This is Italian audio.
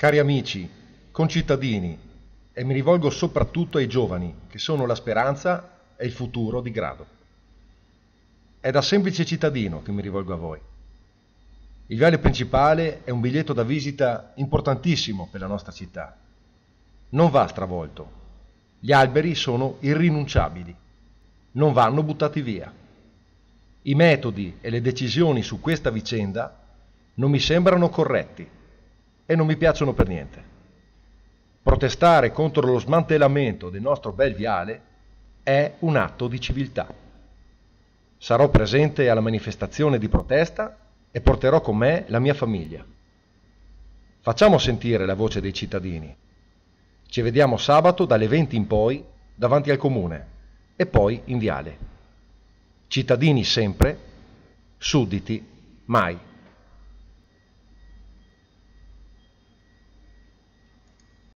Cari amici, concittadini, e mi rivolgo soprattutto ai giovani, che sono la speranza e il futuro di Grado. È da semplice cittadino che mi rivolgo a voi. Il viale principale è un biglietto da visita importantissimo per la nostra città. Non va stravolto. Gli alberi sono irrinunciabili. Non vanno buttati via. I metodi e le decisioni su questa vicenda non mi sembrano corretti e non mi piacciono per niente. Protestare contro lo smantellamento del nostro bel viale è un atto di civiltà. Sarò presente alla manifestazione di protesta e porterò con me la mia famiglia. Facciamo sentire la voce dei cittadini. Ci vediamo sabato dalle 20 in poi davanti al comune e poi in viale. Cittadini sempre, sudditi mai.